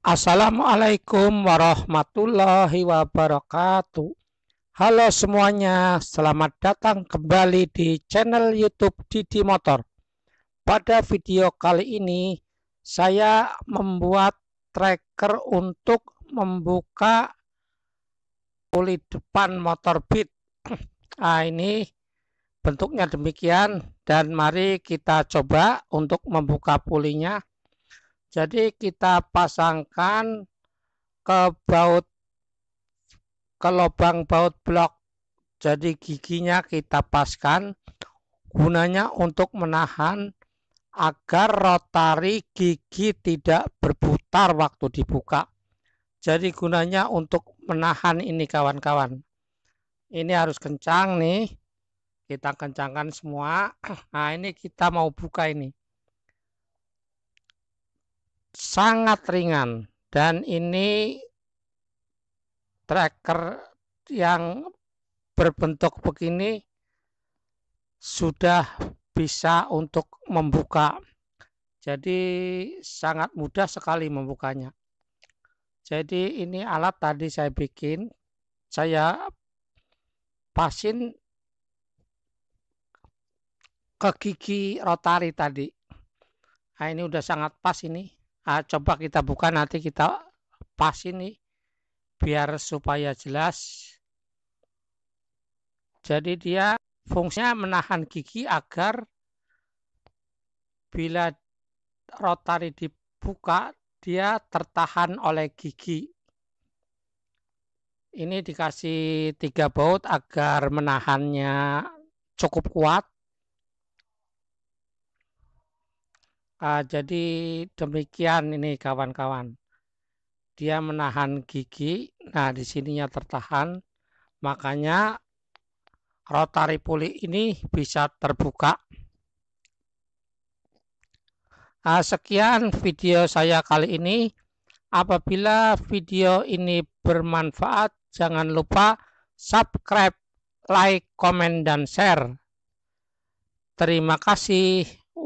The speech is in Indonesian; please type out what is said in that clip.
Assalamualaikum warahmatullahi wabarakatuh. Halo semuanya, selamat datang kembali di channel YouTube Didi Motor. Pada video kali ini, saya membuat tracker untuk membuka kulit depan motor Beat. Nah, ini bentuknya demikian dan mari kita coba untuk membuka pulinya jadi kita pasangkan ke baut ke lubang baut blok. Jadi giginya kita paskan gunanya untuk menahan agar rotari gigi tidak berputar waktu dibuka. Jadi gunanya untuk menahan ini kawan-kawan. Ini harus kencang nih. Kita kencangkan semua. Nah ini kita mau buka ini sangat ringan dan ini tracker yang berbentuk begini sudah bisa untuk membuka jadi sangat mudah sekali membukanya jadi ini alat tadi saya bikin saya pasin ke gigi rotari tadi nah ini udah sangat pas ini uh, coba kita buka nanti kita pas ini biar supaya jelas jadi dia fungsinya menahan gigi agar bila rotari dibuka dia tertahan oleh gigi ini dikasih tiga baut agar menahannya cukup kuat Uh, jadi demikian ini kawan-kawan. Dia menahan gigi. Nah, di sininya tertahan. Makanya rotary puli ini bisa terbuka. Uh, sekian video saya kali ini. Apabila video ini bermanfaat, jangan lupa subscribe, like, komen, dan share. Terima kasih.